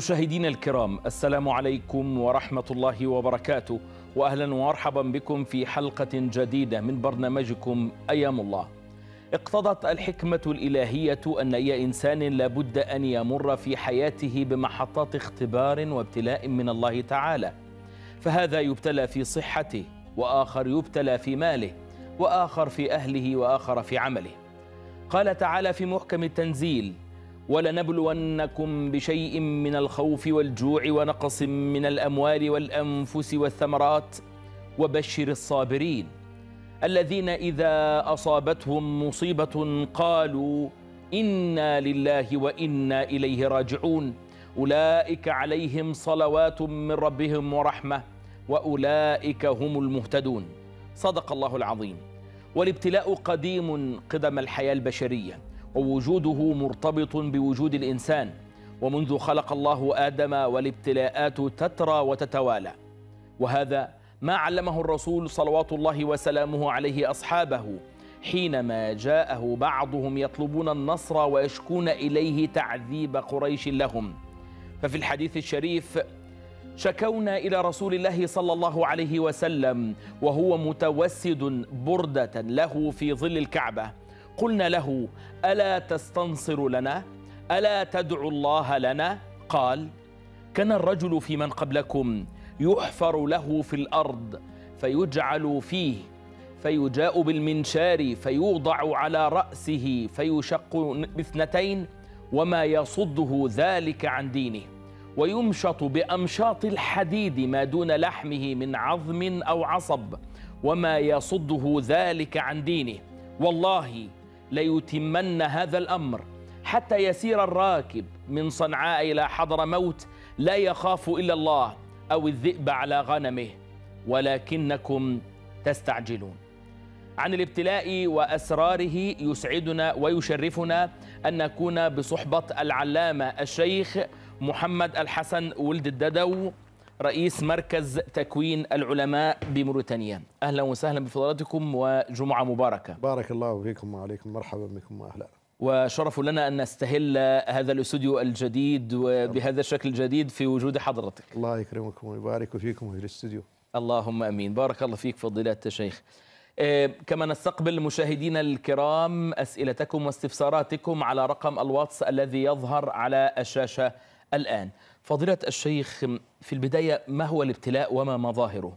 مشاهدينا الكرام السلام عليكم ورحمة الله وبركاته وأهلا ومرحبا بكم في حلقة جديدة من برنامجكم أيام الله اقتضت الحكمة الإلهية أن أي إنسان لابد أن يمر في حياته بمحطات اختبار وابتلاء من الله تعالى فهذا يبتلى في صحته وآخر يبتلى في ماله وآخر في أهله وآخر في عمله قال تعالى في محكم التنزيل ولنبلونكم بشيء من الخوف والجوع ونقص من الاموال والانفس والثمرات وبشر الصابرين الذين اذا اصابتهم مصيبه قالوا انا لله وانا اليه راجعون اولئك عليهم صلوات من ربهم ورحمه واولئك هم المهتدون صدق الله العظيم والابتلاء قديم قدم الحياه البشريه ووجوده مرتبط بوجود الإنسان ومنذ خلق الله آدم والابتلاءات تترى وتتوالى وهذا ما علمه الرسول صلوات الله وسلامه عليه أصحابه حينما جاءه بعضهم يطلبون النصر ويشكون إليه تعذيب قريش لهم ففي الحديث الشريف شكونا إلى رسول الله صلى الله عليه وسلم وهو متوسد بردة له في ظل الكعبة قلنا له ألا تستنصر لنا ألا تدعو الله لنا قال كان الرجل في من قبلكم يحفر له في الأرض فيجعل فيه فيجاء بالمنشار فيوضع على رأسه فيشق باثنتين وما يصده ذلك عن دينه ويمشط بأمشاط الحديد ما دون لحمه من عظم أو عصب وما يصده ذلك عن دينه والله ليتمن هذا الأمر حتى يسير الراكب من صنعاء إلى حضر موت لا يخاف إلا الله أو الذئب على غنمه ولكنكم تستعجلون عن الابتلاء وأسراره يسعدنا ويشرفنا أن نكون بصحبة العلامة الشيخ محمد الحسن ولد الددو رئيس مركز تكوين العلماء بموريتانيا أهلا وسهلا بفضلاتكم وجمعة مباركة بارك الله فيكم وعليكم مرحبا بكم وأهلا وشرف لنا أن نستهل هذا الاستوديو الجديد وبهذا الشكل الجديد في وجود حضرتك الله يكرمكم ويبارك فيكم في الاستوديو اللهم أمين بارك الله فيك فضيلة الشيخ آه، كما نستقبل مشاهدينا الكرام أسئلتكم واستفساراتكم على رقم الواتس الذي يظهر على الشاشة الآن فضيلة الشيخ في البداية ما هو الابتلاء وما مظاهره؟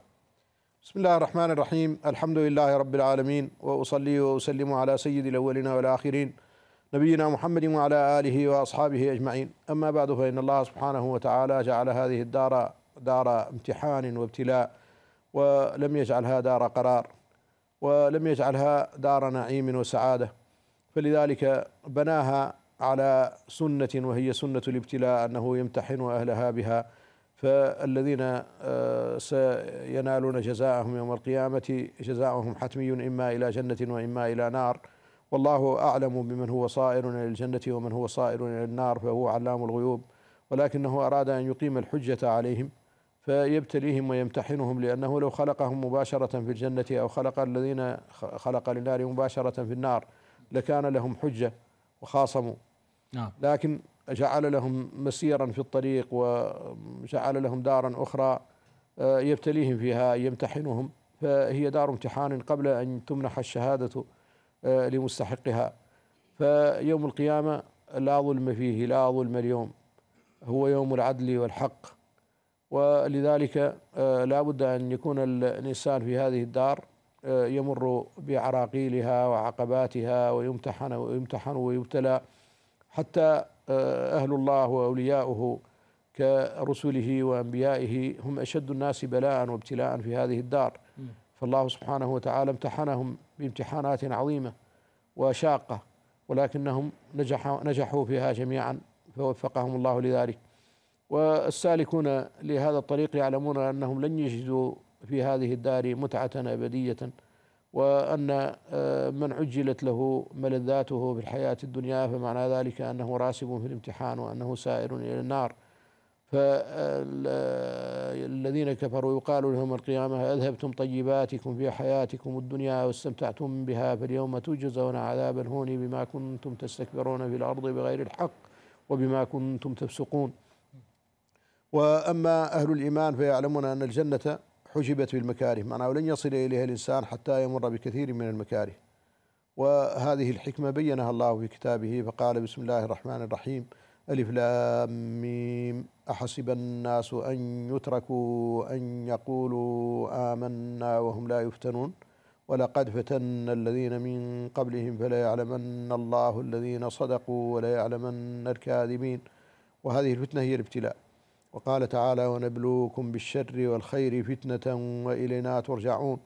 بسم الله الرحمن الرحيم الحمد لله رب العالمين وأصلي وأسلم على سيد الأولين والآخرين نبينا محمد وعلى آله وأصحابه أجمعين أما بعد فإن الله سبحانه وتعالى جعل هذه الدار دار امتحان وابتلاء ولم يجعلها دار قرار ولم يجعلها دار نعيم وسعادة فلذلك بناها على سنة وهي سنة الابتلاء أنه يمتحن أهلها بها فالذين آه، سينالون جزاءهم يوم القيامة جزاءهم حتمي إما إلى جنة وإما إلى نار والله أعلم بمن هو صائر إلى الجنة ومن هو صائر إلى النار فهو علام الغيوب ولكنه أراد أن يقيم الحجة عليهم فيبتليهم ويمتحنهم لأنه لو خلقهم مباشرة في الجنة أو خلق الذين خلق للنار مباشرة في النار لكان لهم حجة وخاصموا نعم لكن جعل لهم مسيرا في الطريق وجعل لهم دارا أخرى آه، يبتليهم فيها يمتحنهم فهي دار امتحان قبل أن تمنح الشهادة آه، لمستحقها فيوم القيامة لا ظلم فيه لا ظلم اليوم هو يوم العدل والحق ولذلك آه، لا بد أن يكون الإنسان في هذه الدار يمر بعراقيلها وعقباتها ويمتحن ويمتحن ويبتلى حتى آه، أهل الله وأولياؤه كرسله وأنبيائه هم أشد الناس بلاء وابتلاء في هذه الدار فالله سبحانه وتعالى امتحنهم بامتحانات عظيمة وشاقة ولكنهم نجحوا, نجحوا فيها جميعا فوفقهم الله لذلك والسالكون لهذا الطريق يعلمون أنهم لن يجدوا في هذه الدار متعة أبدية وأن آه، من عجلت له ملذاته في الحياة الدنيا فمعنى ذلك أنه راسب في الامتحان وأنه سائر إلى النار فالذين كفروا يقال لهم القيامة أذهبتم طيباتكم في حياتكم الدنيا واستمتعتم بها فاليوم تجزون عذاب الهون بما كنتم تستكبرون في الأرض بغير الحق وبما كنتم تفسقون وأما أهل الإيمان فيعلمون أن الجنة حجبت بالمكاره معناه لن يصل إليها الإنسان حتى يمر بكثير من المكاره وهذه الحكمة بينها الله في كتابه فقال بسم الله الرحمن الرحيم ألف لام ميم أحسب الناس أن يتركوا أن يقولوا آمنا وهم لا يفتنون ولقد فتنا الذين من قبلهم فليعلمن الله الذين صدقوا وليعلمن الكاذبين وهذه الفتنة هي الابتلاء وقال تعالى ونبلوكم بالشر والخير فتنة وإلينا ترجعون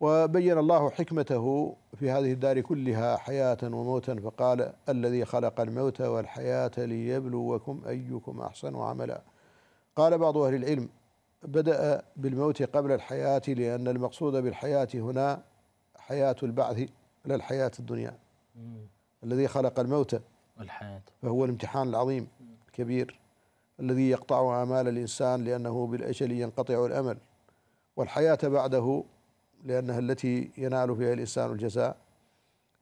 وبين الله حكمته في هذه الدار كلها حياة وموتا فقال الذي خلق الموت والحياة ليبلوكم أيكم أحسن عملا قال بعض أهل العلم بدأ بالموت قبل الحياة لأن المقصود بالحياة هنا حياة البعث لا الحياة الدنيا الذي خلق الموت والحياة فهو الامتحان العظيم الكبير الذي يقطع آمال الإنسان لأنه بالأجل ينقطع الأمل والحياة بعده لأنها التي ينال فيها الإنسان الجزاء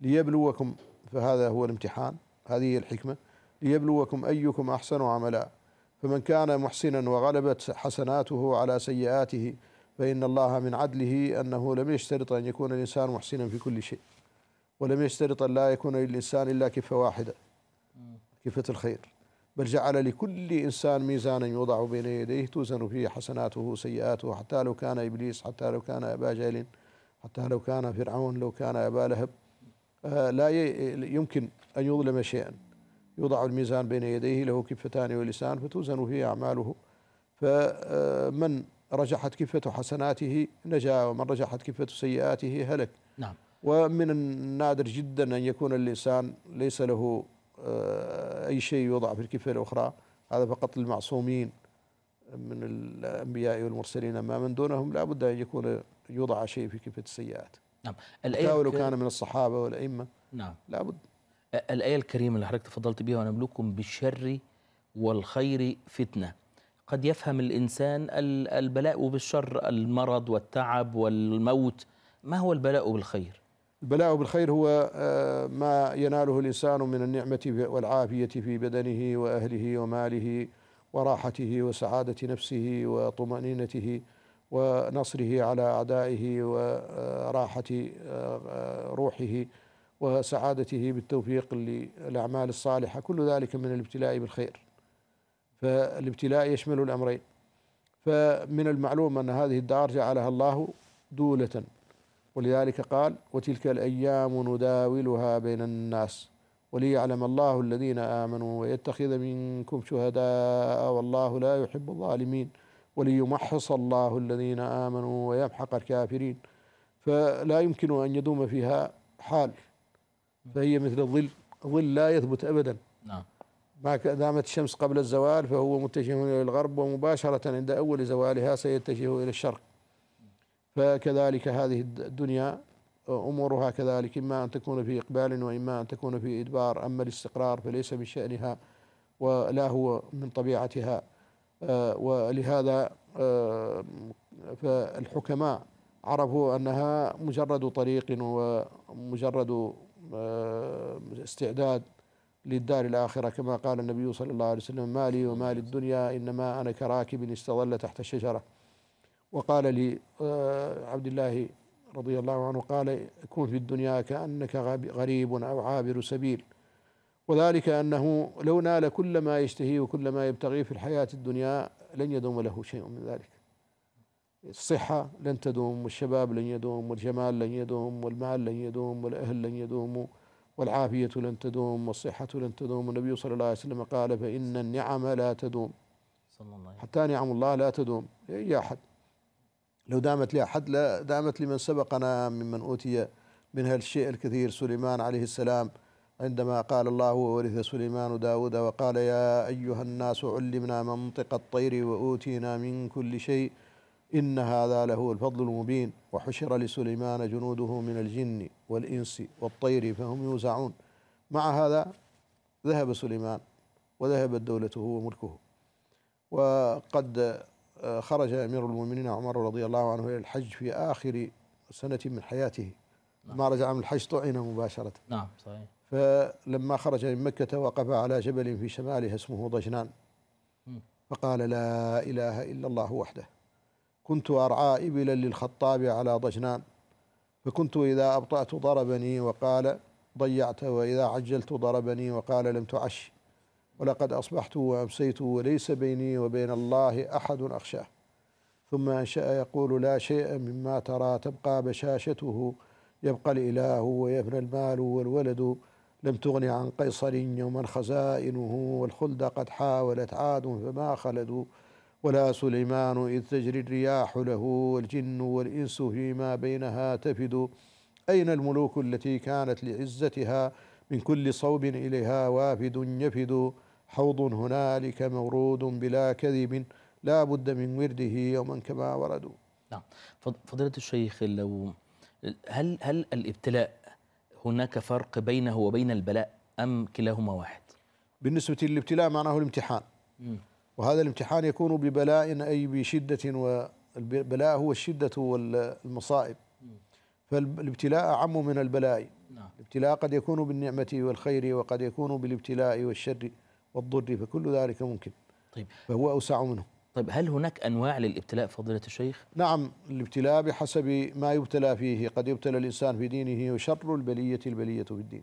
ليبلوكم فهذا هو الامتحان هذه الحكمة ليبلوكم أيكم أحسن عملا فمن كان محسنا وغلبت حسناته على سيئاته فإن الله من عدله أنه لم يشترط أن يكون الإنسان محسنا في كل شيء ولم يشترط أن لا يكون للإنسان إلا كفة واحدة كفة الخير بل جعل لكل إنسان ميزانا يوضع بين يديه توزن فيه حسناته وسيئاته حتى لو كان إبليس حتى لو كان أبا جهل حتى لو كان فرعون لو كان أبا لهب آه، لا يمكن أن يظلم شيئا يوضع الميزان بين يديه له كفتان ولسان فتوزن فيه أعماله فمن آه، رجحت كفة حسناته نجا ومن رجحت كفة سيئاته هلك نعم ومن النادر جدا أن يكون الإنسان ليس له آه، أي شيء يوضع في الكفة الأخرى هذا فقط للمعصومين من الأنبياء والمرسلين أما من دونهم لا بد أن يكون يوضع شيء في كفة السيئات نعم الآية ولو كان من الصحابة والأئمة نعم لا بد الآية الكريمة اللي حضرتك تفضلت بها ونبلوكم بالشر والخير فتنة قد يفهم الإنسان البلاء بالشر المرض والتعب والموت ما هو البلاء بالخير البلاء بالخير هو آه، ما يناله الإنسان من النعمة والعافية في بدنه وأهله وماله وراحته وسعادة نفسه وطمأنينته ونصره على أعدائه وراحة آه، روحه وسعادته بالتوفيق للأعمال الصالحة كل ذلك من الابتلاء بالخير فالابتلاء يشمل الأمرين فمن المعلوم أن هذه الدار جعلها الله دولة ولذلك قال وتلك الأيام نداولها بين الناس وليعلم الله الذين آمنوا ويتخذ منكم شهداء والله لا يحب الظالمين وليمحص الله الذين آمنوا ويمحق الكافرين فلا يمكن أن يدوم فيها حال فهي مثل الظل ظل لا يثبت أبدا نعم ما دامت الشمس قبل الزوال فهو متجه إلى الغرب ومباشرة عند أول زوالها سيتجه إلى الشرق فكذلك هذه الدنيا أمورها كذلك إما أن تكون في إقبال وإما أن تكون في إدبار أما الاستقرار فليس من شأنها ولا هو من طبيعتها آه، ولهذا آه، فالحكماء عرفوا أنها مجرد طريق ومجرد آه، استعداد للدار الآخرة كما قال النبي صلى الله عليه وسلم مالي ومال الدنيا إنما أنا كراكب استظل تحت الشجرة وقال لي آه، عبد الله رضي الله عنه قال كن في الدنيا كأنك غريب أو عابر سبيل وذلك أنه لو نال كل ما يشتهي وكل ما يبتغي في الحياة الدنيا لن يدوم له شيء من ذلك الصحة لن تدوم والشباب لن يدوم والجمال لن يدوم والمال لن يدوم والأهل لن يدوموا والعافية لن تدوم والصحة لن تدوم النبي صلى الله عليه وسلم قال فإن النعم لا تدوم صلى الله عليه وسلم. حتى نعم الله لا تدوم لأي أحد لو دامت لأحد لا دامت لمن سبقنا ممن أوتي من الشيء الكثير سليمان عليه السلام عندما قال الله وورث سليمان داود وقال يا أيها الناس علمنا منطق الطير وأوتينا من كل شيء إن هذا لهو الفضل المبين وحشر لسليمان جنوده من الجن والإنس والطير فهم يوزعون مع هذا ذهب سليمان وذهبت دولته وملكه وقد خرج أمير المؤمنين عمر رضي الله عنه إلى الحج في آخر سنة من حياته نعم. ما رجع من الحج طعن مباشرة نعم صحيح فلما خرج من مكة وقف على جبل في شمالها اسمه ضجنان فقال لا إله إلا الله وحده كنت أرعى إبلا للخطاب على ضجنان فكنت إذا أبطأت ضربني وقال ضيعت وإذا عجلت ضربني وقال لم تعش ولقد أصبحت وأمسيت وليس بيني وبين الله أحد أخشاه ثم أنشأ يقول لا شيء مما ترى تبقى بشاشته يبقى الإله ويفنى المال والولد لم تغن عن قيصر يوما خزائنه والخلد قد حاولت عاد فما خلدوا ولا سليمان إذ تجري الرياح له والجن والإنس فيما بينها تفد أين الملوك التي كانت لعزتها من كل صوب إليها وافد يفد حوض هنالك مورود بلا كذب لا بد من ورده يوما كما وردوا نعم فضيلة الشيخ لو هل هل الابتلاء هناك فرق بينه وبين البلاء أم كلاهما واحد بالنسبة للابتلاء معناه الامتحان م. وهذا الامتحان يكون ببلاء أي بشدة والبلاء هو الشدة والمصائب فالابتلاء أعم من البلاء نعم. الابتلاء قد يكون بالنعمة والخير وقد يكون بالابتلاء والشر والضر فكل ذلك ممكن طيب فهو أوسع منه طيب هل هناك أنواع للابتلاء فضيلة الشيخ؟ نعم الابتلاء بحسب ما يبتلى فيه قد يبتلى الإنسان في دينه وشر البلية البلية في الدين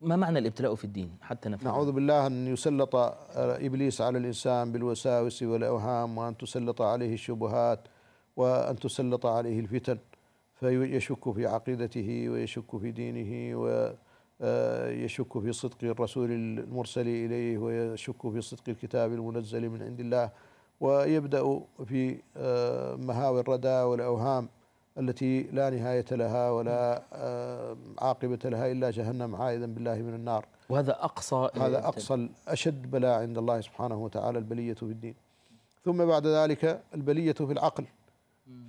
ما معنى الابتلاء في الدين حتى نفهم نعوذ بالله أن يسلط إبليس على الإنسان بالوساوس والأوهام وأن تسلط عليه الشبهات وأن تسلط عليه الفتن فيشك في عقيدته ويشك في دينه و آه، يشك في صدق الرسول المرسل إليه ويشك في صدق الكتاب المنزل من عند الله ويبدأ في آه، مهاوي الردى والأوهام التي لا نهاية لها ولا آه، عاقبة لها إلا جهنم عائذا بالله من النار وهذا أقصى هذا إيه، أقصى أشد بلاء عند الله سبحانه وتعالى البلية في الدين ثم بعد ذلك البلية في العقل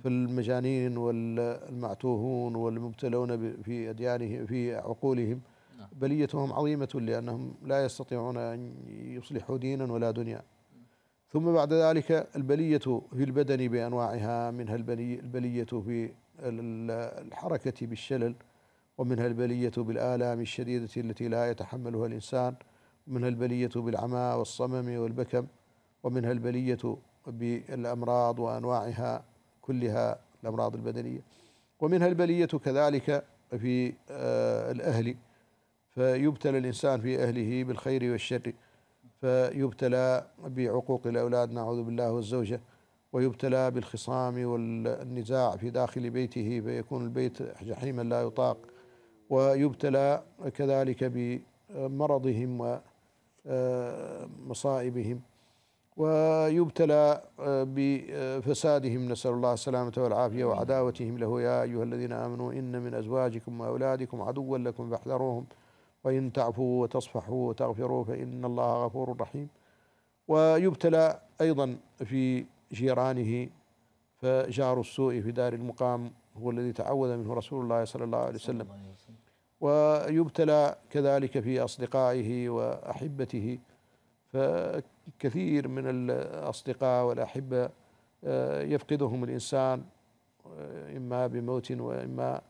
في المجانين والمعتوهون والمبتلون في أديانهم في عقولهم نعم. بليتهم عظيمة لأنهم لا يستطيعون أن يصلحوا دينا ولا دنيا ثم بعد ذلك البلية في البدن بأنواعها منها البلية في الحركة بالشلل ومنها البلية بالآلام الشديدة التي لا يتحملها الإنسان ومنها البلية بالعمى والصمم والبكم ومنها البلية بالأمراض وأنواعها كلها الأمراض البدنية ومنها البلية كذلك في آه، الأهل فيبتلى الإنسان في أهله بالخير والشر فيبتلى بعقوق الأولاد نعوذ بالله والزوجة ويبتلى بالخصام والنزاع في داخل بيته فيكون البيت جحيما لا يطاق ويبتلى كذلك بمرضهم ومصائبهم ويبتلى بفسادهم نسأل الله السلامة والعافية وعداوتهم له يا أيها الذين آمنوا إن من أزواجكم وأولادكم عدوا لكم فاحذروهم وإن تعفوا وتصفحوا وتغفروا فإن الله غفور رحيم ويبتلى أيضا في جيرانه فجار السوء في دار المقام هو الذي تعوذ منه رسول الله صلى الله عليه وسلم ويبتلى كذلك في أصدقائه وأحبته فكثير من الأصدقاء والأحبة آه، يفقدهم الإنسان آه، إما بموت وإما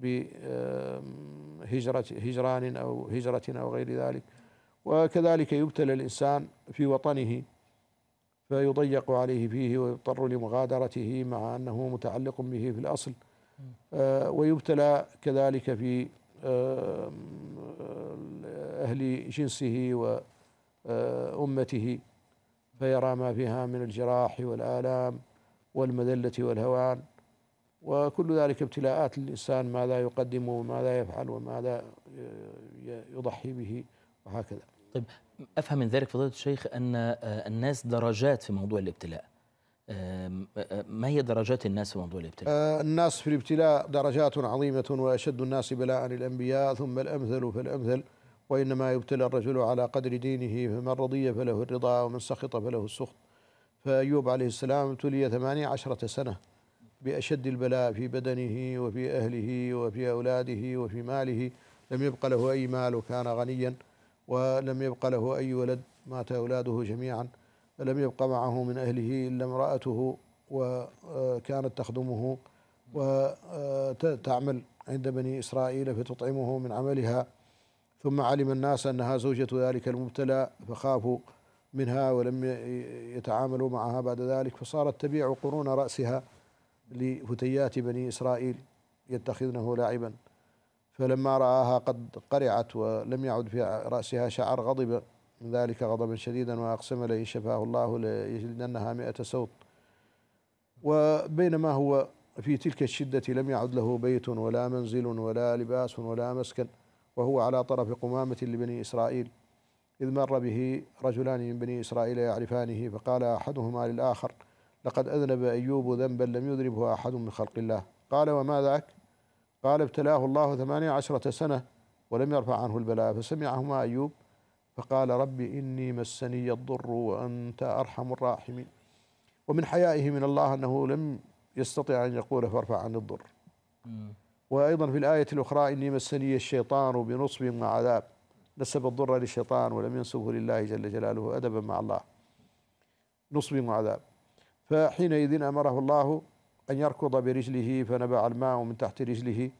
بهجرة هجران أو هجرة أو غير ذلك وكذلك يبتلى الإنسان في وطنه فيضيق عليه فيه ويضطر لمغادرته مع أنه متعلق به في الأصل آه، ويبتلى كذلك في آه، أهل جنسه وأمته آه، فيرى ما فيها من الجراح والآلام والمذلة والهوان وكل ذلك ابتلاءات للإنسان ماذا يقدم وماذا يفعل وماذا يضحي به وهكذا طيب أفهم من ذلك فضيلة الشيخ أن آه، الناس درجات في موضوع الابتلاء آه، آه، ما هي درجات الناس في موضوع الابتلاء؟ الناس في الابتلاء درجات عظيمة وأشد الناس بلاء الأنبياء ثم الأمثل فالأمثل وإنما يبتلى الرجل على قدر دينه فمن رضي فله الرضا ومن سخط فله السخط فأيوب عليه السلام ابتلي ثمانية عشرة سنة بأشد البلاء في بدنه وفي أهله وفي أولاده وفي ماله لم يبق له أي مال وكان غنيا ولم يبق له أي ولد مات أولاده جميعا لم يبق معه من أهله إلا امرأته وكانت آه، تخدمه وتعمل آه، عند بني إسرائيل فتطعمه من عملها ثم علم الناس أنها زوجة ذلك المبتلى فخافوا منها ولم يتعاملوا معها بعد ذلك فصارت تبيع قرون رأسها لفتيات بني إسرائيل يتخذنه لاعبا فلما رآها قد قرعت ولم يعد في رأسها شعر غضب من ذلك غضبا شديدا وأقسم لئن شفاه الله ليجلدنها مئة سوط وبينما هو في تلك الشدة لم يعد له بيت ولا منزل ولا لباس ولا مسكن وهو على طرف قمامة لبني إسرائيل إذ مر به رجلان من بني إسرائيل يعرفانه فقال أحدهما للآخر لقد أذنب أيوب ذنبا لم يذنبه أحد من خلق الله قال وما ذاك قال ابتلاه الله ثمانية عشرة سنة ولم يرفع عنه البلاء فسمعهما أيوب فقال رب إني مسني الضر وأنت أرحم الراحمين ومن حيائه من الله أنه لم يستطع أن يقول فارفع عني الضر وأيضا في الآية الأخرى إني مسني الشيطان بنصب وعذاب نسب الضر للشيطان ولم ينسبه لله جل جلاله أدبا مع الله نصب وعذاب فحينئذ أمره الله أن يركض برجله فنبع الماء من تحت رجله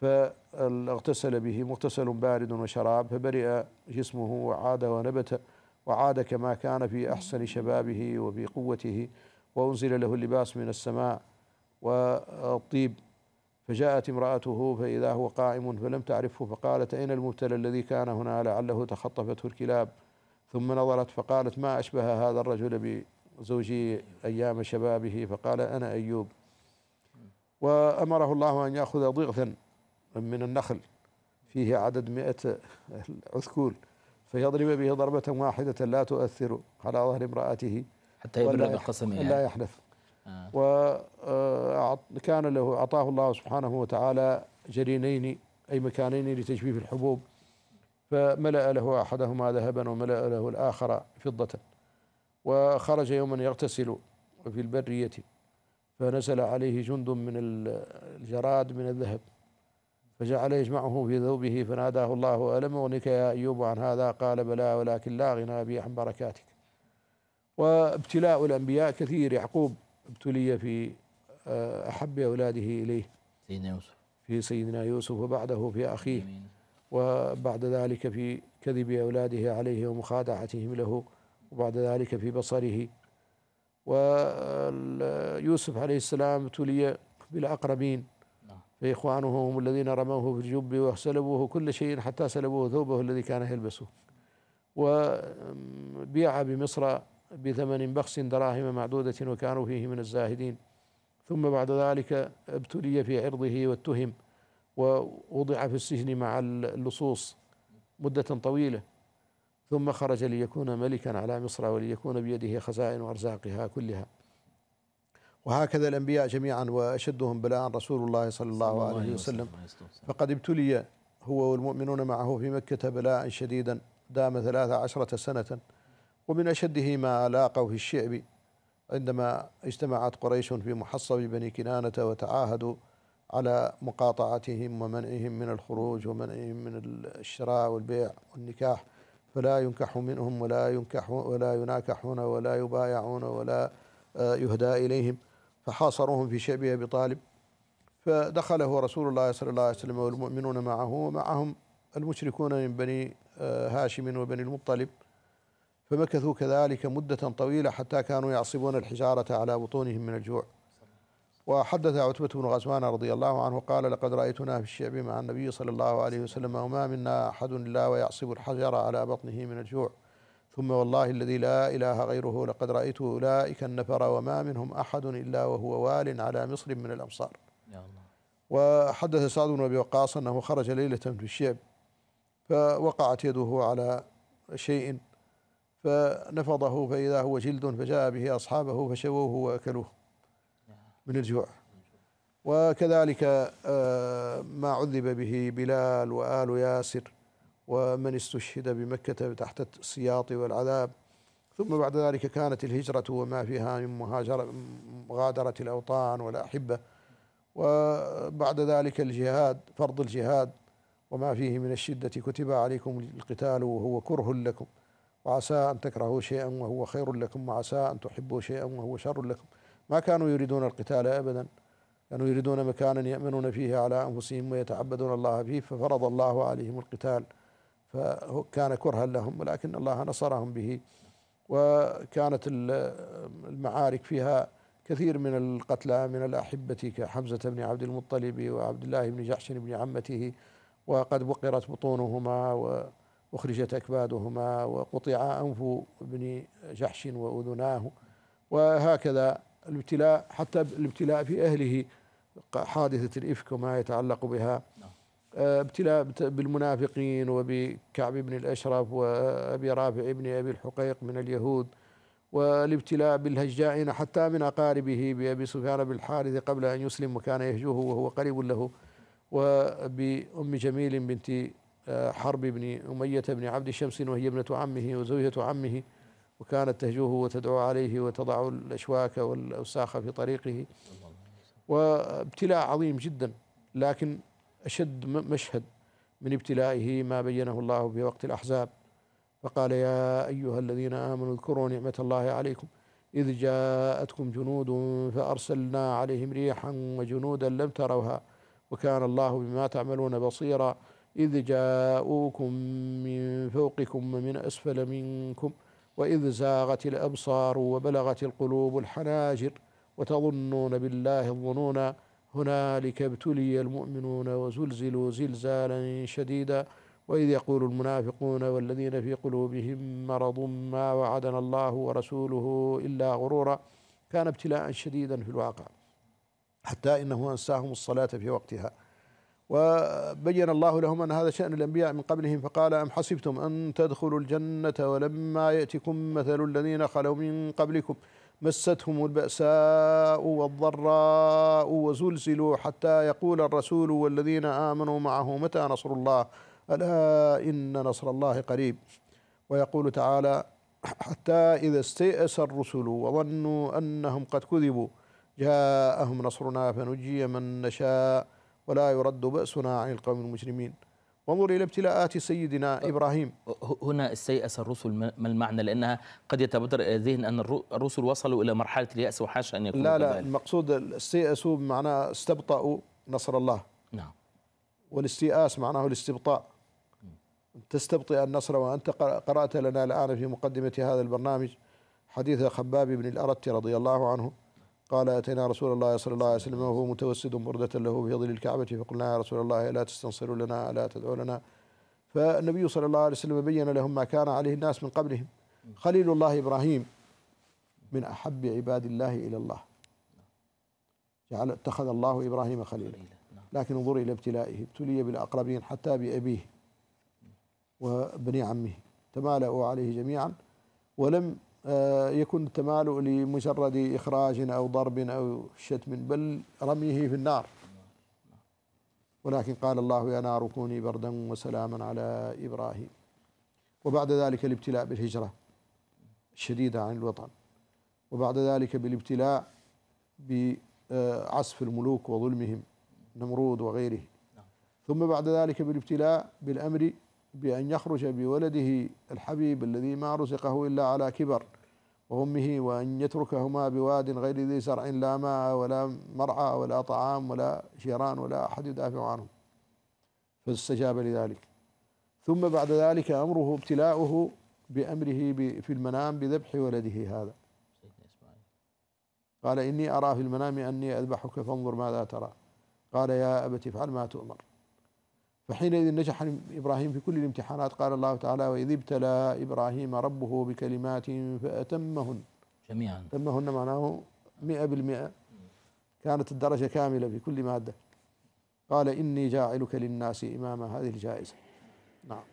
فاغتسل به مغتسل بارد وشراب فبرئ جسمه وعاد ونبت وعاد كما كان في أحسن شبابه وفي قوته وأنزل له اللباس من السماء والطيب فجاءت امرأته فإذا هو قائم فلم تعرفه فقالت أين المبتلى الذي كان هنا لعله تخطفته الكلاب ثم نظرت فقالت ما أشبه هذا الرجل زوجي أيام شبابه فقال أنا أيوب وأمره الله أن يأخذ ضغثا من النخل فيه عدد مئة عثكول فيضرب به ضربة واحدة لا تؤثر على ظهر امرأته حتى يبلغ القسم يعني. لا يحلف آه. وكان آه، له أعطاه الله سبحانه وتعالى جرينين أي مكانين لتجفيف الحبوب فملأ له أحدهما ذهبا وملأ له الآخر فضة وخرج يوما يغتسل في البرية فنزل عليه جند من الجراد من الذهب فجعل يجمعه في ثوبه فناداه الله ألم أغنك يا أيوب عن هذا قال بلى ولكن لا غنى بي عن بركاتك وابتلاء الأنبياء كثير يعقوب ابتلي في آه، أحب أولاده إليه سيدنا يوسف في سيدنا يوسف وبعده في أخيه وبعد ذلك في كذب أولاده عليه ومخادعتهم له وبعد ذلك في بصره ويوسف عليه السلام ابتلي بالأقربين نعم. فإخوانه هم الذين رموه في الجب وسلبوه كل شيء حتى سلبوه ثوبه الذي كان يلبسه وبيع بمصر بثمن بخس دراهم معدودة وكانوا فيه من الزاهدين ثم بعد ذلك ابتلي في عرضه واتهم ووضع في السجن مع اللصوص مدة طويلة ثم خرج ليكون ملكا على مصر وليكون بيده خزائن أرزاقها كلها وهكذا الانبياء جميعا واشدهم بلاء رسول الله صلى الله, عليه وسلم فقد ابتلي هو والمؤمنون معه في مكه بلاء شديدا دام ثلاث عشرة سنة ومن أشده ما لاقوا في الشعب عندما اجتمعت قريش في محصب بني كنانة وتعاهدوا على مقاطعتهم ومنعهم من الخروج ومنعهم من الشراء والبيع والنكاح فلا ينكح منهم ولا ينكح ولا يناكحون ولا يبايعون ولا آه، يهدى إليهم فحاصروهم في شعب أبي طالب فدخله رسول الله صلى الله عليه وسلم والمؤمنون معه ومعهم المشركون من بني آه، هاشم وبني المطلب فمكثوا كذلك مدة طويلة حتى كانوا يعصبون الحجارة على بطونهم من الجوع وحدث عتبة بن غزوان رضي الله عنه قال لقد رأيتنا في الشعب مع النبي صلى الله عليه وسلم وما منا أحد إلا ويعصب الحجر على بطنه من الجوع ثم والله الذي لا إله غيره لقد رأيت أولئك النفر وما منهم أحد إلا وهو وال على مصر من الأمصار يا الله وحدث سعد بن أبي وقاص أنه خرج ليلة في الشعب فوقعت يده على شيء فنفضه فإذا هو جلد فجاء به أصحابه فشووه وأكلوه من الجوع وكذلك آه، ما عذب به بلال وآل ياسر ومن استشهد بمكة تحت السياط والعذاب ثم بعد ذلك كانت الهجرة وما فيها من مهاجرة مغادرة الأوطان والأحبة وبعد ذلك الجهاد فرض الجهاد وما فيه من الشدة كتب عليكم القتال وهو كره لكم وعسى أن تكرهوا شيئا وهو خير لكم وعسى أن تحبوا شيئا وهو شر لكم ما كانوا يريدون القتال أبدا كانوا يريدون مكانا يأمنون فيه على أنفسهم ويتعبدون الله فيه ففرض الله عليهم القتال فكان كرها لهم ولكن الله نصرهم به وكانت المعارك فيها كثير من القتلى من الأحبة كحمزة بن عبد المطلب وعبد الله بن جحش بن عمته وقد بقرت بطونهما وأخرجت أكبادهما وقطع أنف ابن جحش وأذناه وهكذا الابتلاء حتى الابتلاء في أهله حادثة الإفك وما يتعلق بها نعم. آه، ابتلاء بالمنافقين وبكعب بن الأشرف وأبي رافع بن أبي الحقيق من اليهود والابتلاء بالهجائن حتى من أقاربه بأبي سفيان بن الحارث قبل أن يسلم وكان يهجوه وهو قريب له وبأم جميل بنت آه، حرب بن أمية بن عبد شمس وهي ابنة عمه وزوجة عمه وكانت تهجوه وتدعو عليه وتضع الأشواك والأوساخ في طريقه وابتلاء عظيم جدا لكن أشد مشهد من ابتلائه ما بينه الله في وقت الأحزاب فقال يا أيها الذين آمنوا اذكروا نعمة الله عليكم إذ جاءتكم جنود فأرسلنا عليهم ريحا وجنودا لم تروها وكان الله بما تعملون بصيرا إذ جاءوكم من فوقكم ومن أسفل منكم ۖ وإذ زاغت الأبصار وبلغت القلوب الحناجر وتظنون بالله الظنونا هنالك ابتلي المؤمنون وزلزلوا زلزالا شديدا وإذ يقول المنافقون والذين في قلوبهم مرض ما وعدنا الله ورسوله إلا غرورا كان ابتلاء شديدا في الواقع حتى إنه أنساهم الصلاة في وقتها وبين الله لهم أن هذا شأن الأنبياء من قبلهم فقال أم حسبتم أن تدخلوا الجنة ولما يأتكم مثل الذين خلوا من قبلكم مستهم البأساء والضراء وزلزلوا حتى يقول الرسول والذين آمنوا معه متى نصر الله ألا إن نصر الله قريب ويقول تعالى حتى إذا استيأس الرسل وظنوا أنهم قد كذبوا جاءهم نصرنا فنجي من نشاء ولا يرد بأسنا عن القوم المجرمين وانظر إلى ابتلاءات سيدنا إبراهيم هنا استيأس الرسل ما المعنى لأنها قد يتبادر ذهن أن الرسل وصلوا إلى مرحلة اليأس وحاشا أن يكون لا لا المقصود استيأسوا بمعنى استبطأوا نصر الله نعم والاستيئاس معناه الاستبطاء تستبطئ النصر وأنت قرأت لنا الآن في مقدمة هذا البرنامج حديث خباب بن الأرت رضي الله عنه قال أتينا رسول الله صلى الله عليه وسلم وهو متوسد بردة له في ظل الكعبة فقلنا يا رسول الله ألا تستنصروا لنا ألا تدعوا لنا فالنبي صلى الله عليه وسلم بين لهم ما كان عليه الناس من قبلهم خليل الله إبراهيم من أحب عباد الله إلى الله جعل اتخذ الله إبراهيم خليلا لكن انظر إلى ابتلائه ابتلي بالأقربين حتى بأبيه وبني عمه تمالؤوا عليه جميعا ولم آه، يكون التمالؤ لمجرد إخراج أو ضرب أو شتم بل رميه في النار ولكن قال الله يا نار كوني بردا وسلاما على إبراهيم وبعد ذلك الابتلاء بالهجرة الشديدة عن الوطن وبعد ذلك بالابتلاء بعصف الملوك وظلمهم نمرود وغيره ثم بعد ذلك بالابتلاء بالأمر بأن يخرج بولده الحبيب الذي ما رزقه إلا على كبر وأمه وأن يتركهما بواد غير ذي زرع لا ماء ولا مرعى ولا طعام ولا جيران ولا أحد يدافع عنهم فاستجاب لذلك ثم بعد ذلك أمره ابتلاؤه بأمره في المنام بذبح ولده هذا قال إني أرى في المنام أني أذبحك فانظر ماذا ترى قال يا أبت افعل ما تؤمر فحينئذ نجح إبراهيم في كل الامتحانات قال الله تعالى وإذ ابتلى إبراهيم ربه بكلمات فأتمهن جميعا أتمهن معناه مئة بالمئة كانت الدرجة كاملة في كل مادة قال إني جاعلك للناس إماما هذه الجائزة نعم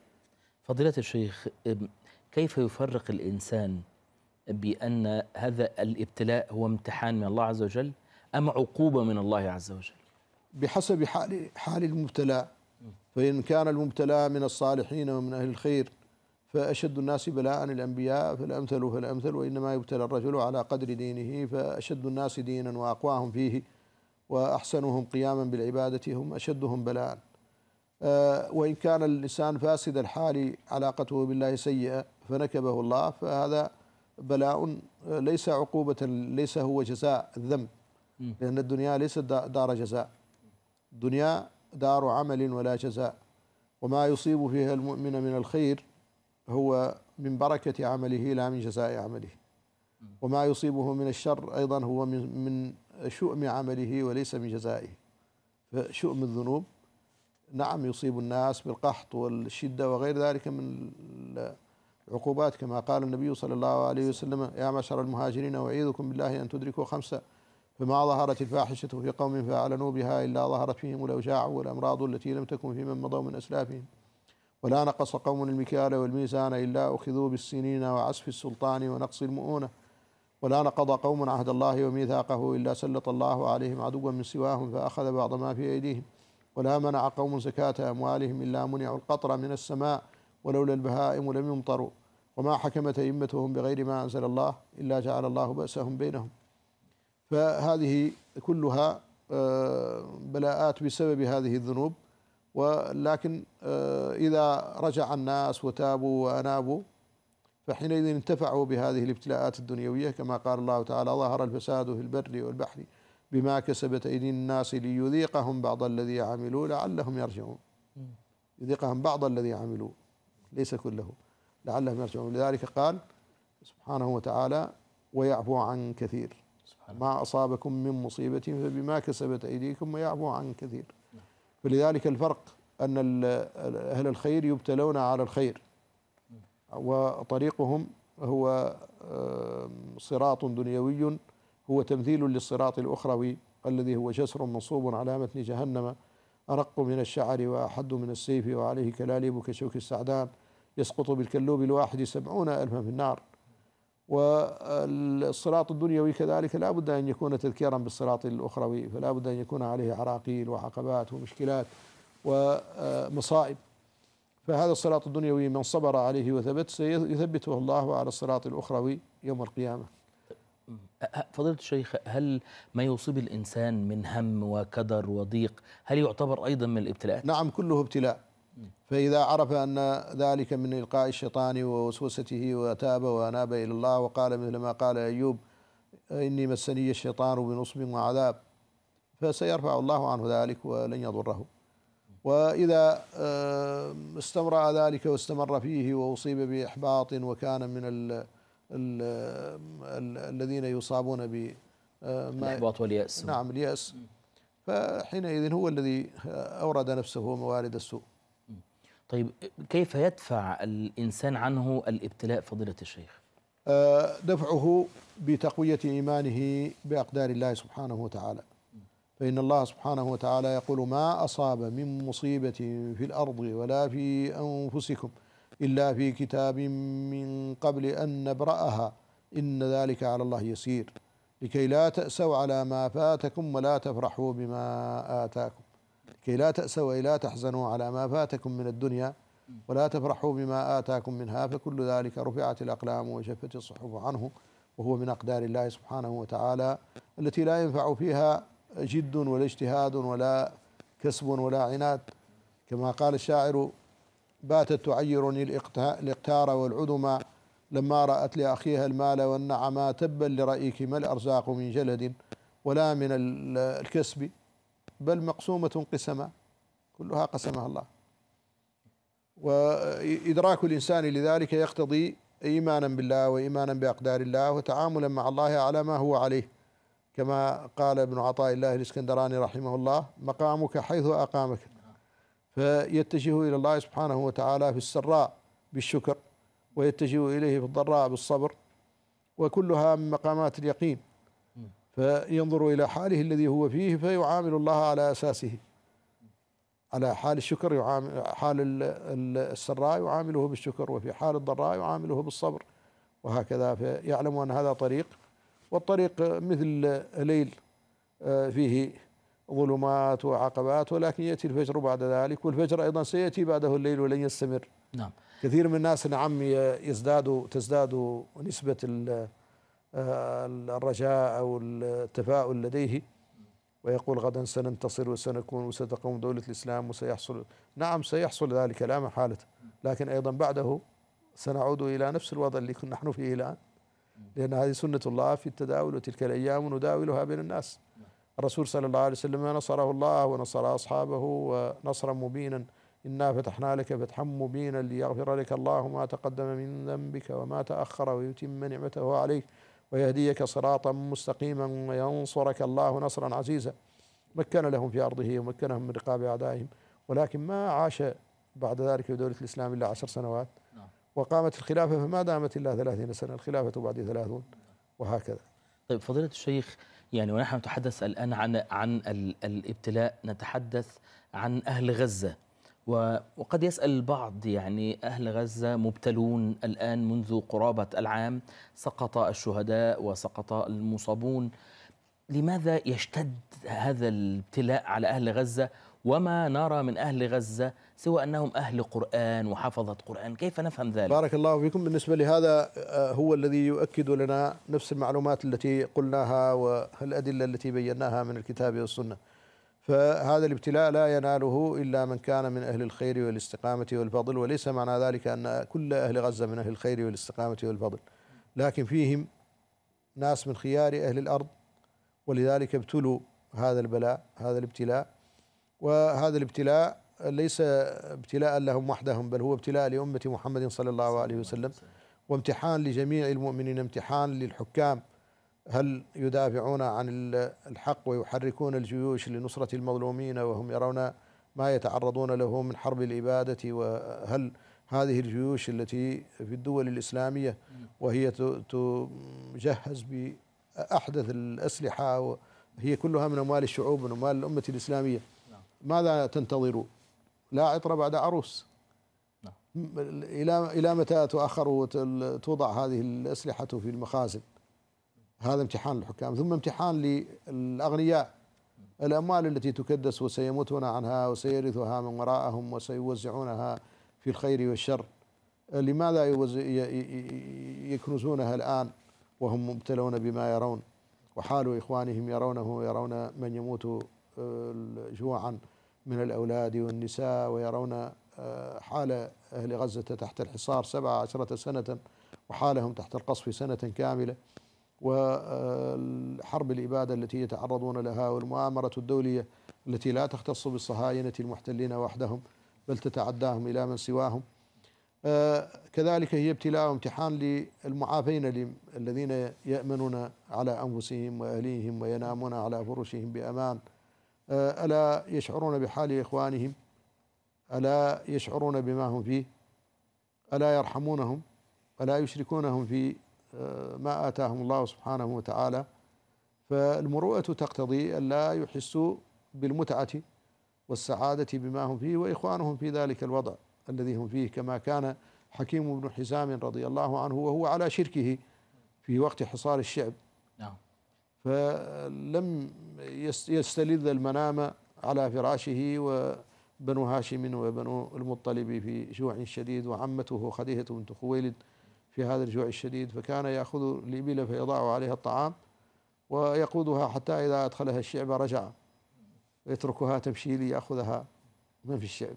فضيلة الشيخ كيف يفرق الإنسان بأن هذا الابتلاء هو امتحان من الله عز وجل أم عقوبة من الله عز وجل بحسب حال, حال المبتلى فإن كان المبتلى من الصالحين ومن أهل الخير فأشد الناس بلاء الأنبياء فالأمثل فالأمثل وإنما يبتلى الرجل على قدر دينه فأشد الناس دينا وأقواهم فيه وأحسنهم قياما بالعبادة هم أشدهم بلاء آه، وإن كان الإنسان فاسد الحال علاقته بالله سيئة فنكبه الله فهذا بلاء آه، ليس عقوبة ليس هو جزاء الذنب لأن الدنيا ليست دار جزاء الدنيا دار عمل ولا جزاء وما يصيب فيها المؤمن من الخير هو من بركة عمله لا من جزاء عمله وما يصيبه من الشر أيضا هو من, من شؤم عمله وليس من جزائه فشؤم الذنوب نعم يصيب الناس بالقحط والشدة وغير ذلك من العقوبات كما قال النبي صلى الله عليه وسلم يا معشر المهاجرين أعيذكم بالله أن تدركوا خمسة فما ظهرت الفاحشة في قوم فأعلنوا بها إلا ظهرت فيهم الأوجاع والأمراض التي لم تكن في من مضوا من أسلافهم ولا نقص قوم المكيال والميزان إلا أخذوا بالسنين وعسف السلطان ونقص المؤونة ولا نقض قوم عهد الله وميثاقه إلا سلط الله عليهم عدوا من سواهم فأخذ بعض ما في أيديهم ولا منع قوم زكاة أموالهم إلا منعوا القطر من السماء ولولا البهائم لم يمطروا وما حكمت أئمتهم بغير ما أنزل الله إلا جعل الله بأسهم بينهم فهذه كلها آه، بلاءات بسبب هذه الذنوب ولكن آه، إذا رجع الناس وتابوا وأنابوا فحينئذ انتفعوا بهذه الابتلاءات الدنيوية كما قال الله تعالى ظهر الفساد في البر والبحر بما كسبت أيدي الناس ليذيقهم بعض الذي عملوا لعلهم يرجعون يذيقهم بعض الذي عملوا ليس كله لعلهم يرجعون لذلك قال سبحانه وتعالى ويعفو عن كثير ما أصابكم من مصيبة فبما كسبت أيديكم ويعفو عن كثير فلذلك الفرق أن أهل الخير يبتلون على الخير وطريقهم هو صراط دنيوي هو تمثيل للصراط الأخروي الذي هو جسر منصوب على متن جهنم أرق من الشعر وأحد من السيف وعليه كلاليب كشوك السعدان يسقط بالكلوب الواحد سبعون ألفا في النار والصراط الدنيوي كذلك لا بد أن يكون تذكيرا بالصراط الأخروي فلا بد أن يكون عليه عراقيل وعقبات ومشكلات ومصائب فهذا الصراط الدنيوي من صبر عليه وثبت سيثبته الله على الصراط الأخروي يوم القيامة فضيلة الشيخ هل ما يصيب الإنسان من هم وكدر وضيق هل يعتبر أيضا من الابتلاءات؟ نعم كله ابتلاء فإذا عرف أن ذلك من إلقاء الشيطان ووسوسته وتاب وأناب إلى الله وقال مثل ما قال أيوب إني مسني الشيطان بنصب وعذاب فسيرفع الله عنه ذلك ولن يضره وإذا آه، استمرأ ذلك واستمر فيه وأصيب بإحباط وكان من الـ الـ الـ الذين يصابون ب آه، الإحباط واليأس نعم اليأس فحينئذ هو الذي آه، أورد نفسه موارد السوء طيب كيف يدفع الإنسان عنه الابتلاء فضيلة الشيخ؟ آه، دفعه بتقوية إيمانه بأقدار الله سبحانه وتعالى فإن الله سبحانه وتعالى يقول ما أصاب من مصيبة في الأرض ولا في أنفسكم إلا في كتاب من قبل أن نبرأها إن ذلك على الله يسير لكي لا تأسوا على ما فاتكم ولا تفرحوا بما آتاكم كي لا تأسوا ولا تحزنوا على ما فاتكم من الدنيا ولا تفرحوا بما آتاكم منها فكل ذلك رفعت الأقلام وجفت الصحف عنه وهو من أقدار الله سبحانه وتعالى التي لا ينفع فيها جد ولا اجتهاد ولا كسب ولا عناد كما قال الشاعر باتت تعيرني الاقتار والعدم لما رأت لأخيها المال والنعما تبا لرأيك ما الأرزاق من جلد ولا من الكسب بل مقسومة قسما كلها قسمها الله وإدراك الإنسان لذلك يقتضي إيمانا بالله وإيمانا بأقدار الله وتعاملا مع الله على ما هو عليه كما قال ابن عطاء الله الإسكندراني رحمه الله مقامك حيث أقامك فيتجه إلى الله سبحانه وتعالى في السراء بالشكر ويتجه إليه في الضراء بالصبر وكلها من مقامات اليقين فينظر إلى حاله الذي هو فيه فيعامل الله على أساسه على حال الشكر يعامل حال السراء يعامله بالشكر وفي حال الضراء يعامله بالصبر وهكذا فيعلم أن هذا طريق والطريق مثل ليل آه، فيه ظلمات وعقبات ولكن يأتي الفجر بعد ذلك والفجر أيضا سيأتي بعده الليل ولن يستمر نعم كثير من الناس نعم يزداد تزداد نسبة الرجاء أو التفاؤل لديه ويقول غدا سننتصر وسنكون وستقوم دولة الإسلام وسيحصل نعم سيحصل ذلك لا محالة لكن أيضا بعده سنعود إلى نفس الوضع اللي كنا نحن فيه الآن لأن هذه سنة الله في التداول وتلك الأيام نداولها بين الناس الرسول صلى الله عليه وسلم نصره الله ونصر أصحابه ونصرا مبينا إنا فتحنا لك فتحا مبينا ليغفر لك الله ما تقدم من ذنبك وما تأخر ويتم نعمته عليك ويهديك صراطا مستقيما وينصرك الله نصرا عزيزا مكن لهم في أرضه ومكنهم من رقاب أعدائهم ولكن ما عاش بعد ذلك في دولة الإسلام إلا عشر سنوات نعم. وقامت الخلافة فما دامت إلا ثلاثين سنة الخلافة بعد ثلاثون وهكذا طيب فضيلة الشيخ يعني ونحن نتحدث الآن عن عن الابتلاء نتحدث عن أهل غزة وقد يسأل البعض يعني أهل غزة مبتلون الآن منذ قرابة العام سقط الشهداء وسقط المصابون لماذا يشتد هذا الابتلاء على أهل غزة وما نرى من أهل غزة سوى أنهم أهل قرآن وحفظة قرآن كيف نفهم ذلك؟ بارك الله فيكم بالنسبة لهذا آه، هو الذي يؤكد لنا نفس المعلومات التي قلناها والأدلة التي بيناها من الكتاب والسنة فهذا الابتلاء لا يناله الا من كان من اهل الخير والاستقامه والفضل وليس معنى ذلك ان كل اهل غزه من اهل الخير والاستقامه والفضل لكن فيهم ناس من خيار اهل الارض ولذلك ابتلوا هذا البلاء هذا الابتلاء وهذا الابتلاء ليس ابتلاء لهم وحدهم بل هو ابتلاء لامه محمد صلى الله عليه وسلم وامتحان لجميع المؤمنين امتحان للحكام هل يدافعون عن الحق ويحركون الجيوش لنصرة المظلومين وهم يرون ما يتعرضون له من حرب الإبادة وهل هذه الجيوش التي في الدول الإسلامية وهي تجهز بأحدث الأسلحة هي كلها من أموال الشعوب من أموال الأمة الإسلامية نعم. ماذا تنتظر لا عطر بعد عروس نعم. إلى إلى متى تؤخر وتوضع هذه الأسلحة في المخازن هذا امتحان للحكام ثم امتحان للأغنياء الأموال التي تكدس وسيموتون عنها وسيرثها من وراءهم وسيوزعونها في الخير والشر لماذا يكنزونها الآن وهم مبتلون بما يرون وحال إخوانهم يرونه يرون من يموت آه، جوعا من الأولاد والنساء ويرون آه، حال أهل غزة تحت الحصار سبع عشرة سنة وحالهم تحت القصف سنة كاملة وحرب الإبادة التي يتعرضون لها والمؤامرة الدولية التي لا تختص بالصهاينة المحتلين وحدهم بل تتعداهم إلى من سواهم آه، كذلك هي ابتلاء وامتحان للمعافين الذين يأمنون على أنفسهم وأهليهم وينامون على فرشهم بأمان آه، ألا يشعرون بحال إخوانهم ألا يشعرون بما هم فيه ألا يرحمونهم ألا يشركونهم في ما آتاهم الله سبحانه وتعالى فالمروءة تقتضي أن لا يحسوا بالمتعة والسعادة بما هم فيه وإخوانهم في ذلك الوضع الذي هم فيه كما كان حكيم بن حزام رضي الله عنه وهو على شركه في وقت حصار الشعب نعم فلم يستلذ المنام على فراشه وبنو هاشم وبنو المطلب في جوع شديد وعمته خديجة بنت خويلد في هذا الجوع الشديد فكان يأخذ الإبل فيضع عليها الطعام ويقودها حتى إذا أدخلها الشعب رجع ويتركها تمشي ليأخذها من في الشعب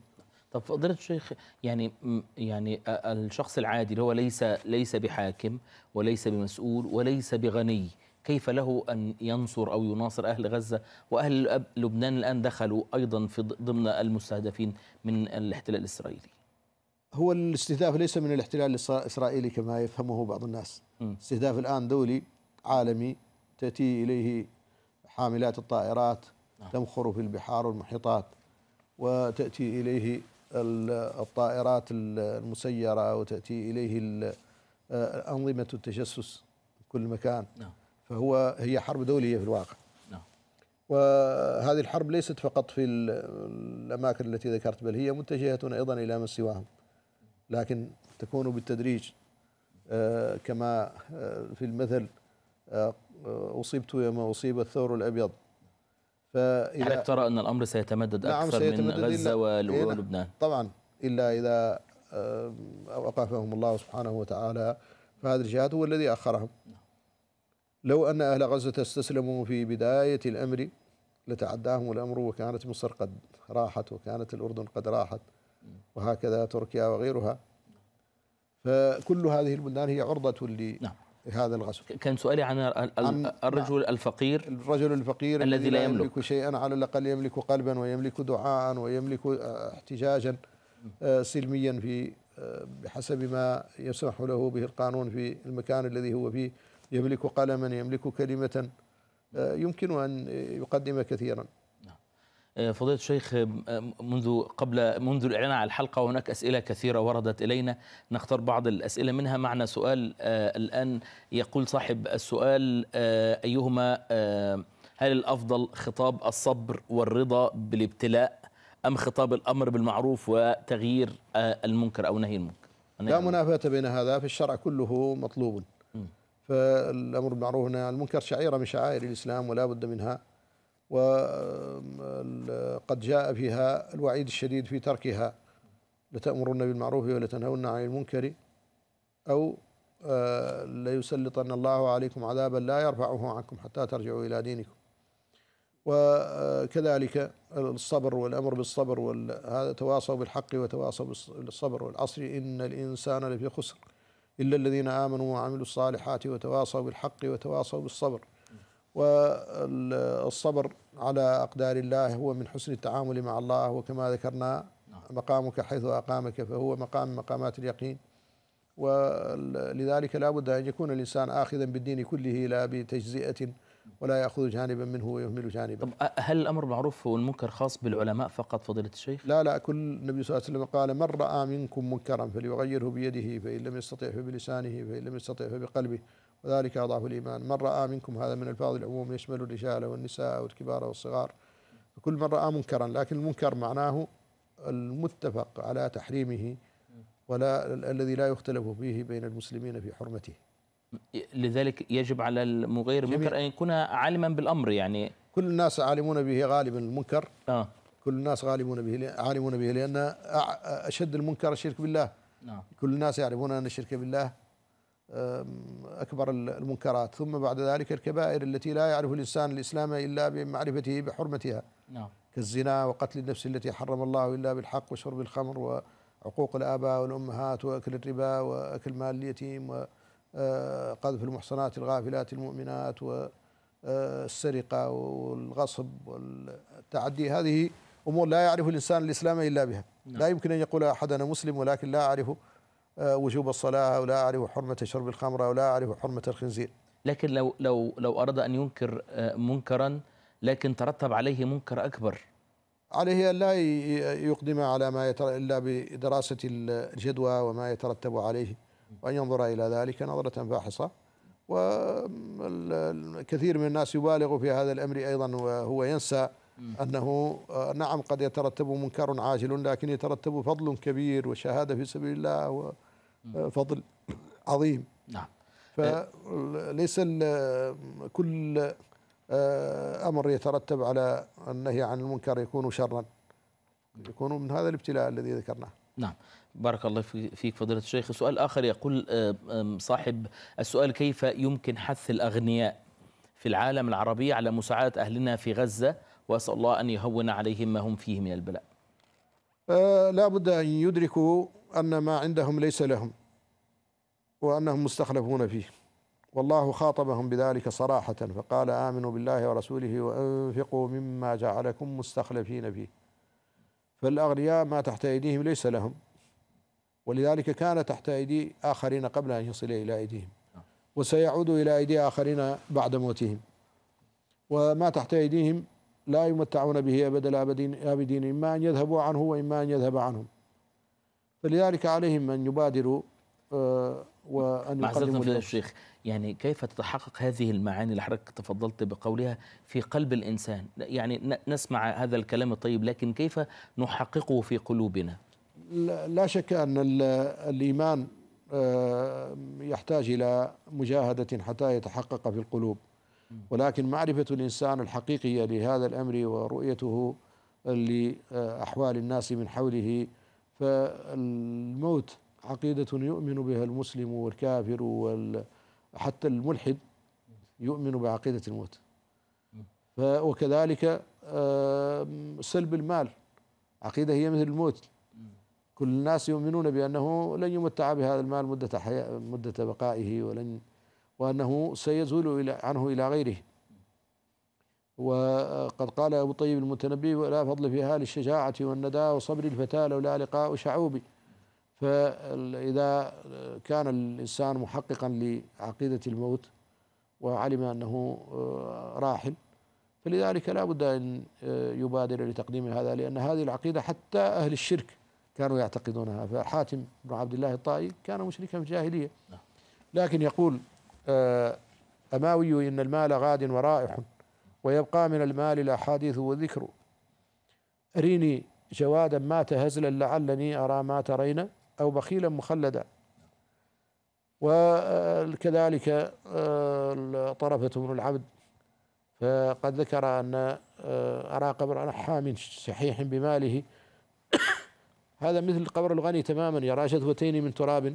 طب فضيلة الشيخ يعني يعني الشخص العادي اللي هو ليس ليس بحاكم وليس بمسؤول وليس بغني كيف له أن ينصر أو يناصر أهل غزة وأهل لبنان الآن دخلوا أيضا في ضمن المستهدفين من الاحتلال الإسرائيلي هو الاستهداف ليس من الاحتلال الاسرائيلي كما يفهمه بعض الناس م. استهداف الان دولي عالمي تاتي اليه حاملات الطائرات نعم. تمخر في البحار والمحيطات وتاتي اليه الطائرات المسيره وتاتي اليه انظمه التجسس في كل مكان نعم. فهو هي حرب دوليه في الواقع نعم. وهذه الحرب ليست فقط في الاماكن التي ذكرت بل هي متجهه ايضا الى من سواهم لكن تكون بالتدريج آه، كما آه، في المثل آه، أصبت يوم أصيب الثور الأبيض فإذا ترى أن الأمر سيتمدد نعم أكثر سيتمدد من غزة ولبنان إيه، نعم. طبعا إلا إذا أوقفهم الله سبحانه وتعالى فهذا الجهاد هو الذي أخرهم لو أن أهل غزة استسلموا في بداية الأمر لتعداهم الأمر وكانت مصر قد راحت وكانت الأردن قد راحت وهكذا تركيا وغيرها فكل هذه البلدان هي عرضة لهذا نعم. الغزو كان سؤالي عن الرجل نعم. الفقير الرجل الفقير الذي لا يملك, يملك شيئا على الأقل يملك قلبا ويملك دعاء ويملك آه، احتجاجا آه، سلميا في آه، بحسب ما يسمح له به القانون في المكان الذي هو فيه يملك قلما يملك كلمة يمكن أن يقدم كثيرا آه، فضيلة الشيخ آه، آه، منذ قبل منذ الإعلان عن الحلقة وهناك أسئلة كثيرة وردت إلينا نختار بعض الأسئلة منها معنا سؤال الآن يقول صاحب السؤال أيهما هل الأفضل خطاب الصبر والرضا بالابتلاء أم خطاب الأمر بالمعروف وتغيير المنكر أو نهي المنكر لا منافاة بين هذا في الشرع كله مطلوب فالأمر بالمعروف والنهي عن المنكر شعيرة من شعائر الإسلام ولا بد منها وقد جاء فيها الوعيد الشديد في تركها لتأمرن بالمعروف ولتنهون عن المنكر أو آه، ليسلطن الله عليكم عذابا لا يرفعه عنكم حتى ترجعوا إلى دينكم وكذلك الصبر والأمر بالصبر وهذا تواصوا بالحق وتواصوا بالصبر والعصر إن الإنسان لفي خسر إلا الذين آمنوا وعملوا الصالحات وتواصوا بالحق وتواصوا بالصبر والصبر على أقدار الله هو من حسن التعامل مع الله وكما ذكرنا نعم. مقامك حيث أقامك فهو مقام مقامات اليقين ولذلك لا بد أن يكون الإنسان آخذا بالدين كله لا بتجزئة ولا يأخذ جانبا منه ويهمل جانبا طب هل الأمر معروف والمنكر خاص بالعلماء فقط فضيلة الشيخ؟ لا لا كل النبي صلى الله عليه وسلم قال من رأى منكم منكرا فليغيره بيده فإن لم يستطع فبلسانه فإن لم يستطع فبقلبه وذلك أضعف الإيمان من رأى منكم هذا من الفاظ العموم يشمل الرجال والنساء والكبار والصغار كل من رأى منكرا لكن المنكر معناه المتفق على تحريمه ولا الذي لا يختلف فيه بين المسلمين في حرمته لذلك يجب على المغير المنكر أن يكون عالما بالأمر يعني كل الناس عالمون به غالبا المنكر آه. كل الناس غالبون به عالمون به لأن أشد المنكر الشرك بالله نعم. كل الناس يعرفون أن الشرك بالله أكبر المنكرات ثم بعد ذلك الكبائر التي لا يعرف الإنسان الإسلام إلا بمعرفته بحرمتها نعم كالزنا وقتل النفس التي حرم الله إلا بالحق وشرب الخمر وعقوق الآباء والأمهات وأكل الربا وأكل مال اليتيم وقذف أه، المحصنات الغافلات المؤمنات والسرقة أه، والغصب والتعدي هذه أمور لا يعرف الإنسان الإسلام إلا بها نعم. لا يمكن أن يقول أحد أنا مسلم ولكن لا أعرف آه، وجوب الصلاة أو لا أعرف حرمة شرب الخمر أو لا أعرف حرمة الخنزير لكن لو لو لو أراد أن ينكر آه، منكرا لكن ترتب عليه منكر أكبر عليه أن لا يقدم على ما يتر... إلا بدراسة الجدوى وما يترتب عليه وأن ينظر إلى ذلك نظرة فاحصة وكثير من الناس يبالغ في هذا الأمر أيضا وهو ينسى أنه آه، نعم قد يترتب منكر عاجل لكن يترتب فضل كبير وشهادة في سبيل الله و... آه، فضل عظيم نعم فليس آه. كل آه، امر يترتب على النهي عن المنكر يكون شرا يكون من هذا الابتلاء الذي ذكرناه نعم بارك الله فيك فضيلة الشيخ سؤال آخر يقول صاحب السؤال كيف يمكن حث الأغنياء في العالم العربي على مساعدة أهلنا في غزة وأسأل الله أن يهون عليهم ما هم فيه من البلاء لا بد أن يدركوا أن ما عندهم ليس لهم وأنهم مستخلفون فيه والله خاطبهم بذلك صراحة فقال آمنوا بالله ورسوله وأنفقوا مما جعلكم مستخلفين فيه فالأغنياء ما تحت أيديهم ليس لهم ولذلك كان تحت أيدي آخرين قبل أن يصل إلى أيديهم وسيعود إلى أيدي آخرين بعد موتهم وما تحت أيديهم لا يمتعون به أبدا الآبدين إما أن يذهبوا عنه وإما أن يذهب عنهم فلذلك عليهم أن يبادروا آه، وأن يقدموا الشيخ يعني كيف تتحقق هذه المعاني اللي حضرتك تفضلت بقولها في قلب الإنسان يعني نسمع هذا الكلام الطيب لكن كيف نحققه في قلوبنا لا شك أن الإيمان آه، يحتاج إلى مجاهدة حتى يتحقق في القلوب ولكن معرفة الإنسان الحقيقية لهذا الأمر ورؤيته لأحوال الناس من حوله فالموت عقيدة يؤمن بها المسلم والكافر وحتى الملحد يؤمن بعقيدة الموت وكذلك سلب المال عقيدة هي مثل الموت كل الناس يؤمنون بأنه لن يمتع بهذا المال مدة حياة مدة بقائه ولن وأنه سيزول عنه إلى غيره وقد قال أبو طيب المتنبي ولا فضل فيها للشجاعة والنداء وصبر الفتاة لولا لقاء شعوبي فإذا كان الإنسان محققا لعقيدة الموت وعلم أنه آه، راحل فلذلك لا بد أن آه، يبادر لتقديم هذا لأن هذه العقيدة حتى أهل الشرك كانوا يعتقدونها فحاتم بن عبد الله الطائي كان مشركا في الجاهلية نعم. لكن يقول آه، أماوي إن المال غاد ورائح ويبقى من المال الأحاديث والذكر أريني جوادا مات هزلا لعلني أرى ما ترين أو بخيلا مخلدا وكذلك آه، طرفة بن العبد فقد ذكر أن آه، أرى قبر رحام شحيح بماله هذا مثل قبر الغني تماما يرى شذوتين من تراب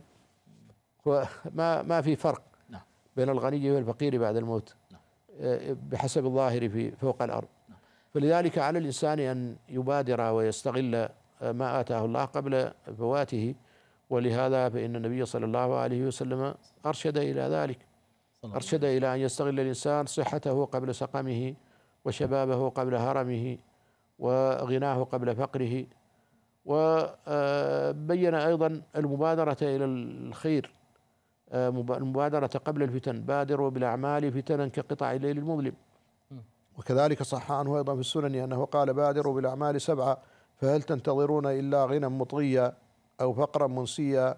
وما ما في فرق نعم. بين الغني والفقير بعد الموت بحسب الظاهر في فوق الأرض فلذلك على الإنسان أن يبادر ويستغل ما آتاه الله قبل فواته ولهذا فإن النبي صلى الله عليه وسلم أرشد إلى ذلك أرشد إلى أن يستغل الإنسان صحته قبل سقمه وشبابه قبل هرمه وغناه قبل فقره وبين أيضا المبادرة إلى الخير آه، المبادرة قبل الفتن بادروا بالأعمال فتنا كقطع الليل المظلم وكذلك صح عنه أيضا في السنن أنه قال بادروا بالأعمال سبعة فهل تنتظرون إلا غنى مطغيا أو فقرا منسيا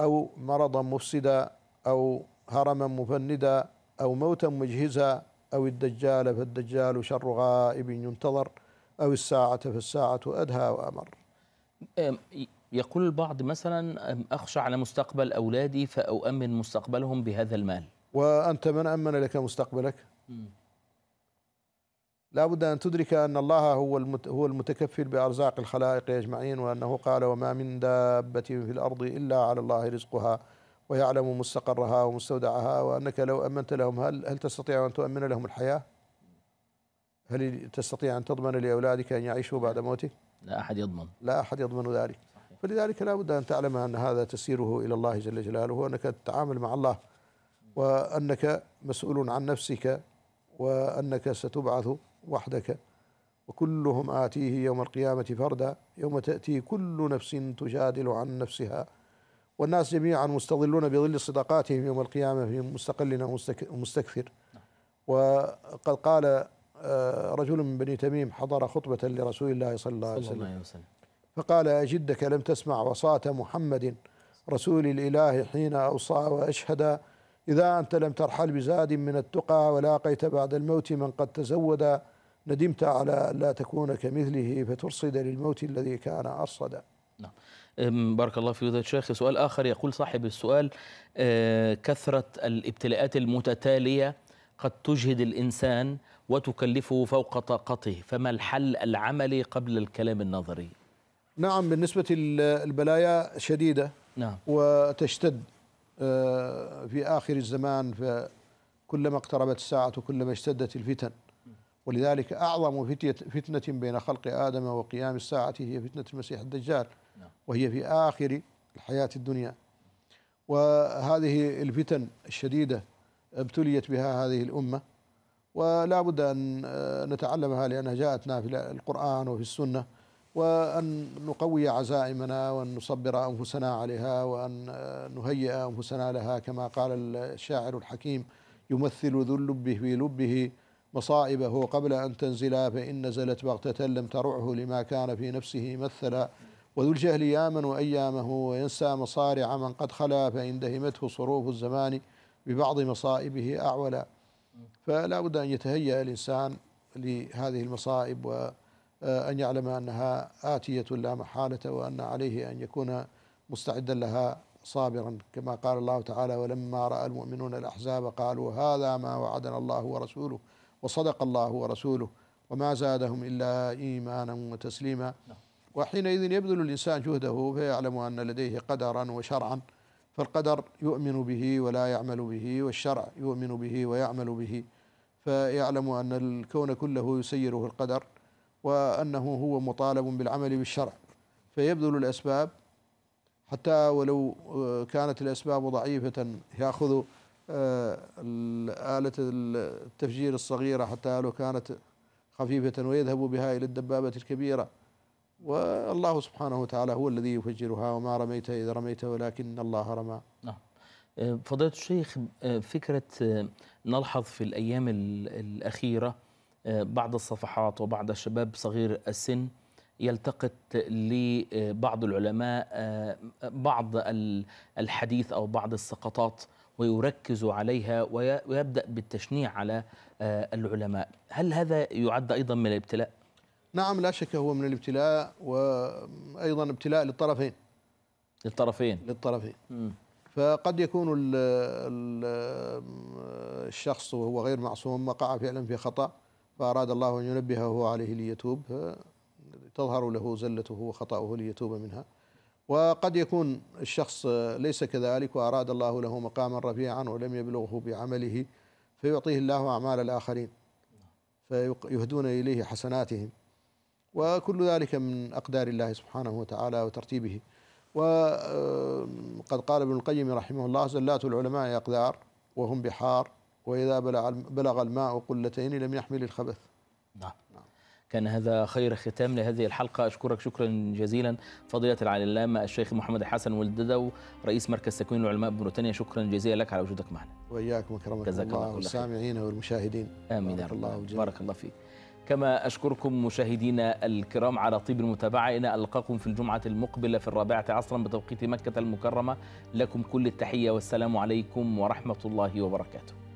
أو مرضا مفسدا أو هرما مفندا أو موتا مجهزا أو الدجال فالدجال شر غائب ينتظر أو الساعة فالساعة أدهى وأمر يقول البعض مثلا أخشى على مستقبل أولادي فأؤمن مستقبلهم بهذا المال وأنت من أمن لك مستقبلك لا بد أن تدرك أن الله هو هو المتكفل بأرزاق الخلائق أجمعين وأنه قال وما من دابة في الأرض إلا على الله رزقها ويعلم مستقرها ومستودعها وأنك لو أمنت لهم هل هل تستطيع أن تؤمن لهم الحياة؟ هل تستطيع أن تضمن لأولادك أن يعيشوا بعد موتك؟ لا أحد يضمن لا أحد يضمن ذلك فلذلك لا بد أن تعلم أن هذا تسيره إلى الله جل جلاله وأنك تتعامل مع الله وأنك مسؤول عن نفسك وأنك ستبعث وحدك وكلهم آتيه يوم القيامة فردا يوم تأتي كل نفس تجادل عن نفسها والناس جميعا مستظلون بظل صداقاتهم يوم القيامة في مستقل ومستكثر وقد قال آه، رجل من بني تميم حضر خطبة لرسول الله صلى الله عليه وسلم فقال أجدك لم تسمع وصاة محمد رسول الإله حين أوصى وأشهد إذا أنت لم ترحل بزاد من التقى ولاقيت بعد الموت من قد تزود ندمت على لا تكون كمثله فترصد للموت الذي كان أرصدا نعم بارك الله في ذلك شيخ سؤال آخر يقول صاحب السؤال أه، كثرة الابتلاءات المتتالية قد تجهد الإنسان وتكلفه فوق طاقته فما الحل العملي قبل الكلام النظري نعم بالنسبة البلايا شديدة نعم وتشتد آه، في آخر الزمان فكلما اقتربت الساعة كلما اشتدت الفتن ولذلك أعظم فتنة بين خلق آدم وقيام الساعة هي فتنة المسيح الدجال نعم. وهي في آخر الحياة الدنيا وهذه الفتن الشديدة ابتليت بها هذه الأمة ولا بد أن آه، نتعلمها لأنها جاءتنا في القرآن وفي السنة وأن نقوي عزائمنا وأن نصبر أنفسنا عليها وأن نهيئ أنفسنا لها كما قال الشاعر الحكيم يمثل ذو لبه في لبه مصائبه قبل أن تنزلا فإن نزلت بغتة لم ترعه لما كان في نفسه مثلا وذو الجهل يامن أيامه وينسى مصارع من قد خلا فإن دهمته صروف الزمان ببعض مصائبه أعولا فلا بد أن يتهيأ الإنسان لهذه المصائب و آه، أن يعلم أنها آتية لا محالة وأن عليه أن يكون مستعدا لها صابرا كما قال الله تعالى ولما رأى المؤمنون الأحزاب قالوا هذا ما وعدنا الله ورسوله وصدق الله ورسوله وما زادهم إلا إيمانا وتسليما نعم. وحينئذ يبذل الإنسان جهده فيعلم أن لديه قدرا وشرعا فالقدر يؤمن به ولا يعمل به والشرع يؤمن به ويعمل به فيعلم أن الكون كله يسيره القدر وأنه هو مطالب بالعمل بالشرع فيبذل الأسباب حتى ولو آه، كانت الأسباب ضعيفة يأخذ آه، آلة التفجير الصغيرة حتى لو كانت خفيفة ويذهب بها إلى الدبابة الكبيرة والله سبحانه وتعالى هو الذي يفجرها وما رميت إذا رميت ولكن الله رمى نعم آه، فضيلة الشيخ فكرة نلحظ في الأيام الأخيرة بعض الصفحات وبعض الشباب صغير السن يلتقط لبعض العلماء آه، بعض الحديث او بعض السقطات ويركز عليها ويبدا بالتشنيع على آه، العلماء، هل هذا يعد ايضا من الابتلاء؟ نعم لا شك هو من الابتلاء وايضا ابتلاء للطرفين. للطرفين للطرفين. م. فقد يكون الشخص وهو غير معصوم وقع فعلا في خطأ فأراد الله أن ينبهه عليه ليتوب تظهر له زلته وخطأه ليتوب منها وقد يكون الشخص ليس كذلك وأراد الله له مقاما رفيعا ولم يبلغه بعمله فيعطيه الله أعمال الآخرين فيهدون إليه حسناتهم وكل ذلك من أقدار الله سبحانه وتعالى وترتيبه وقد قال ابن القيم رحمه الله زلات العلماء أقدار وهم بحار وإذا بلغ الماء قلتين لم يحمل الخبث نعم كان هذا خير ختام لهذه الحلقة أشكرك شكرا جزيلا فضيلة اللامة الشيخ محمد الحسن ولددو رئيس مركز تكوين العلماء بموريتانيا شكرا جزيلا لك على وجودك معنا وإياكم وكرمك الله, الله والسامعين والمشاهدين آمين بارك الله, الله بارك الله فيك كما أشكركم مشاهدينا الكرام على طيب المتابعة إن ألقاكم في الجمعة المقبلة في الرابعة عصرا بتوقيت مكة المكرمة لكم كل التحية والسلام عليكم ورحمة الله وبركاته